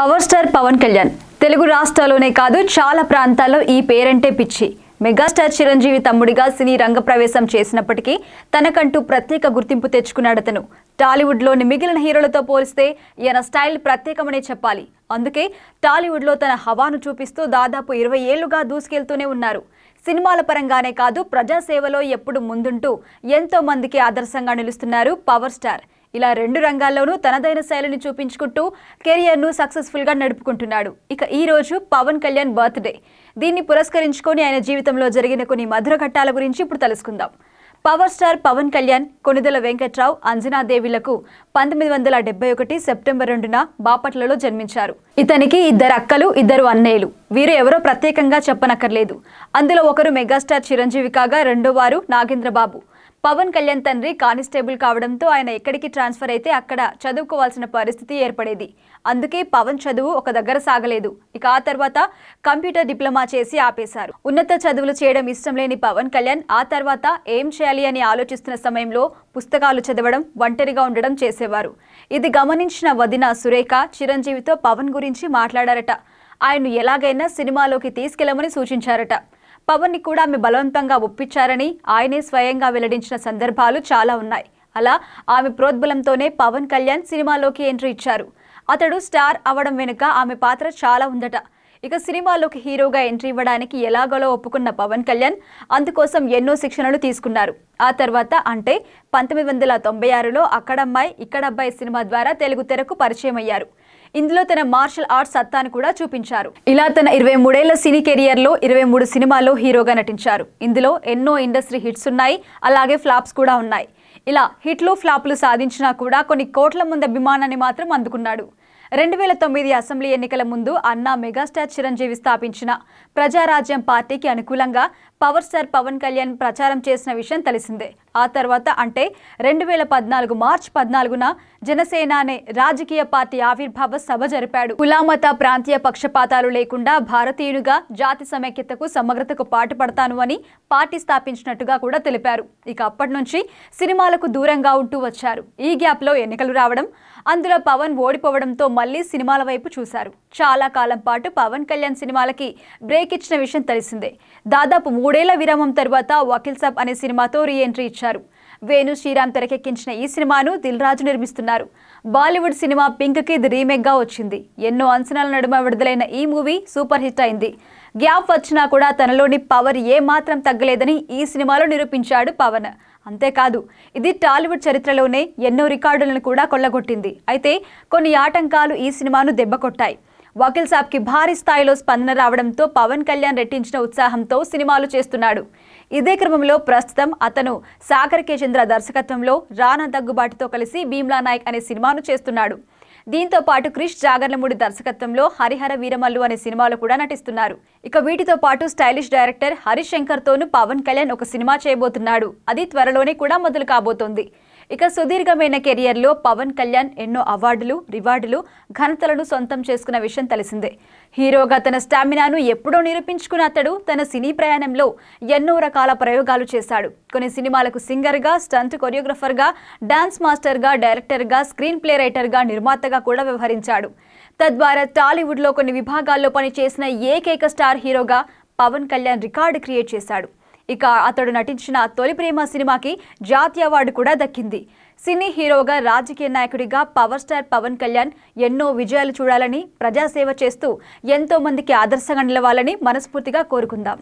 power star Pawan Kalyan Telugu రాష్ట్రాల్లోనే కాదు చాలా ప్రాంతాల్లో ఈ పేరంటే పిచ్చి మెగాస్టార్ చిరంజీవి తమ్ముడిగా సినీ రంగ ప్రవేశం చేసినప్పటికీ తనకంటూ ప్రత్యేక గుర్తింపు తెచ్చుకున్నాడు అతను టాలీవుడ్లోని మిగిలిన హీరోలతో పోలిస్తే ఈయన స్టైల్ ప్రత్యేకమనే చెప్పాలి అందుకే టాలీవుడ్లో తన హవాను చూపిస్తూ దాదాపు ఇరవై ఏళ్లుగా దూసుకెళ్తూనే ఉన్నారు సినిమాల పరంగానే కాదు ప్రజాసేవలో ఎప్పుడు ముందుంటూ ఎంతో మందికి ఆదర్శంగా నిలుస్తున్నారు పవర్ స్టార్ ఇలా రెండు రంగాల్లోనూ తనదైన శైలిని చూపించుకుంటూ కెరియర్ను సక్సెస్ఫుల్గా నడుపుకుంటున్నాడు ఇక ఈ రోజు పవన్ కళ్యాణ్ బర్త్డే దీన్ని పురస్కరించుకొని ఆయన జీవితంలో జరిగిన కొన్ని మధుర ఘట్టాల గురించి ఇప్పుడు తెలుసుకుందాం పవర్ స్టార్ పవన్ కళ్యాణ్ కొనిదెల వెంకట్రావు అంజనాదేవిలకు పంతొమ్మిది వందల డెబ్బై ఒకటి సెప్టెంబర్ రెండున బాపట్లలో జన్మించారు ఇతనికి ఇద్దరు అక్కలు ఇద్దరు అన్నయ్యలు వీరు ఎవరో ప్రత్యేకంగా చెప్పనక్కర్లేదు అందులో ఒకరు మెగాస్టార్ చిరంజీవి కాగా రెండో వారు నాగేంద్రబాబు పవన్ కళ్యాణ్ తండ్రి కానిస్టేబుల్ కావడంతో ఆయన ఎక్కడికి ట్రాన్స్ఫర్ అయితే అక్కడ చదువుకోవాల్సిన పరిస్థితి ఏర్పడేది అందుకే పవన్ చదువు ఒక దగ్గర సాగలేదు ఇక ఆ తర్వాత కంప్యూటర్ డిప్లొమా చేసి ఆపేశారు ఉన్నత చదువులు చేయడం ఇష్టం లేని పవన్ కళ్యాణ్ ఆ తర్వాత ఏం చేయాలి అని ఆలోచిస్తున్న సమయంలో పుస్తకాలు చదవడం ఒంటరిగా ఉండడం చేసేవారు ఇది గమనించిన వదిన సురేఖ చిరంజీవితో పవన్ గురించి మాట్లాడారట ఆయన్ను ఎలాగైనా సినిమాలోకి తీసుకెళ్లమని సూచించారట పవన్ ని కూడా ఆమె బలవంతంగా ఒప్పించారని ఆయనే స్వయంగా వెల్లడించిన సందర్భాలు చాలా ఉన్నాయి అలా ఆమె ప్రోద్బలంతోనే పవన్ కళ్యాణ్ సినిమాలోకి ఎంట్రీ ఇచ్చారు అతడు స్టార్ అవడం వెనుక ఆమె పాత్ర చాలా ఉందట ఇక సినిమాలోకి హీరోగా ఎంట్రీ ఇవ్వడానికి ఎలాగోలో ఒప్పుకున్న పవన్ కళ్యాణ్ అందుకోసం ఎన్నో శిక్షణలు తీసుకున్నారు ఆ తర్వాత అంటే పంతొమ్మిది వందల తొంభై ఆరులో అక్కడమ్మాయి ఇక్కడబ్బాయి సినిమా ద్వారా తెలుగు తెరకు పరిచయం అయ్యారు ఇందులో తన మార్షల్ ఆర్ట్స్ సత్తాను కూడా చూపించారు ఇలా తన ఇరవై మూడేళ్ల సినీ కెరియర్లో ఇరవై మూడు సినిమాల్లో హీరోగా నటించారు ఇందులో ఎన్నో ఇండస్ట్రీ హిట్స్ ఉన్నాయి అలాగే ఫ్లాప్స్ కూడా ఉన్నాయి ఇలా హిట్లు ఫ్లాప్లు సాధించినా కూడా కొన్ని కోట్ల ముందు అభిమానాన్ని మాత్రం అందుకున్నాడు రెండు వేల తొమ్మిది అసెంబ్లీ ఎన్నికల ముందు అన్నా మెగాస్టార్ చిరంజీవి స్థాపించిన ప్రజారాజ్యం పార్టీకి అనుకూలంగా పవర్ స్టార్ పవన్ కళ్యాణ్ ప్రచారం చేసిన విషయం తెలిసిందే ఆ తర్వాత అంటే రెండు వేల పద్నాలుగు మార్చ్ పద్నాలుగున జనసేన అనే రాజకీయ పార్టీ ఆవిర్భావ సభ జరిపాడు కులామత ప్రాంతీయ పక్షపాతాలు లేకుండా భారతీయునిగా జాతి సమైక్యతకు సమగ్రతకు పాటుపడతాను అని పార్టీ స్థాపించినట్టుగా కూడా తెలిపారు ఇక అప్పటి నుంచి సినిమాలకు దూరంగా ఉంటూ వచ్చారు ఈ గ్యాప్లో ఎన్నికలు రావడం అందులో పవన్ ఓడిపోవడంతో మళ్లీ సినిమాల వైపు చూశారు చాలా కాలం పాటు పవన్ కళ్యాణ్ సినిమాలకి బ్రేక్ ఇచ్చిన విషయం తెలిసిందే దాదాపు మూడు మూడేళ్ల విరామం తర్వాత వకీల్ సాబ్ అనే సినిమాతో రీ ఎంట్రీ ఇచ్చారు వేణు శ్రీరామ్ తెరకెక్కించిన ఈ సినిమాను దిల్ రాజు నిర్మిస్తున్నారు బాలీవుడ్ సినిమా పింక్ ది ఇది రీమేక్గా వచ్చింది ఎన్నో అంచనాల నడుమ విడుదలైన ఈ మూవీ సూపర్ హిట్ అయింది గ్యాప్ వచ్చినా కూడా తనలోని పవర్ ఏమాత్రం తగ్గలేదని ఈ సినిమాలో నిరూపించాడు పవన్ అంతేకాదు ఇది టాలీవుడ్ చరిత్రలోనే ఎన్నో రికార్డులను కూడా కొల్లగొట్టింది అయితే కొన్ని ఆటంకాలు ఈ సినిమాను దెబ్బకొట్టాయి వకీల్ సాబ్కి భారీ స్థాయిలో స్పందన రావడంతో పవన్ కళ్యాణ్ రెట్టించిన ఉత్సాహంతో సినిమాలు చేస్తున్నాడు ఇదే క్రమంలో ప్రస్తుతం అతను సాగర్ కే చంద్ర దర్శకత్వంలో రానా దగ్గుబాటుతో కలిసి భీమ్లా నాయక్ అనే సినిమాను చేస్తున్నాడు దీంతో పాటు క్రిష్ జాగర్లమూడి దర్శకత్వంలో హరిహర వీరమల్లు అనే సినిమాలో కూడా నటిస్తున్నారు ఇక వీటితో పాటు స్టైలిష్ డైరెక్టర్ హరిశంకర్ తోను పవన్ కళ్యాణ్ ఒక సినిమా చేయబోతున్నాడు అది త్వరలోనే కూడా మొదలు కాబోతోంది ఇక సుదీర్ఘమైన కెరియర్లో పవన్ కళ్యాణ్ ఎన్నో అవార్డులు రివార్డులు ఘనతలను సొంతం చేసుకున్న విషయం తెలిసిందే హీరోగా తన స్టామినాను ఎప్పుడో నిరూపించుకున్న అతడు తన సినీ ప్రయాణంలో ఎన్నో రకాల ప్రయోగాలు చేశాడు కొన్ని సినిమాలకు సింగర్గా స్టంట్ కొరియోగ్రఫర్గా డాన్స్ మాస్టర్గా డైరెక్టర్గా స్క్రీన్ ప్లే రైటర్గా నిర్మాతగా కూడా వ్యవహరించాడు తద్వారా టాలీవుడ్లో కొన్ని విభాగాల్లో పనిచేసిన ఏకైక స్టార్ హీరోగా పవన్ కళ్యాణ్ రికార్డు క్రియేట్ చేశాడు ఇక అతడు నటించిన తొలి ప్రేమ సినిమాకి జాతీయ అవార్డు కూడా దక్కింది సినీ హీరోగా రాజకీయ నాయకుడిగా పవర్ స్టార్ పవన్ కళ్యాణ్ ఎన్నో విజయాలు చూడాలని ప్రజాసేవ చేస్తూ ఎంతో మందికి ఆదర్శంగా నిలవాలని మనస్ఫూర్తిగా కోరుకుందాం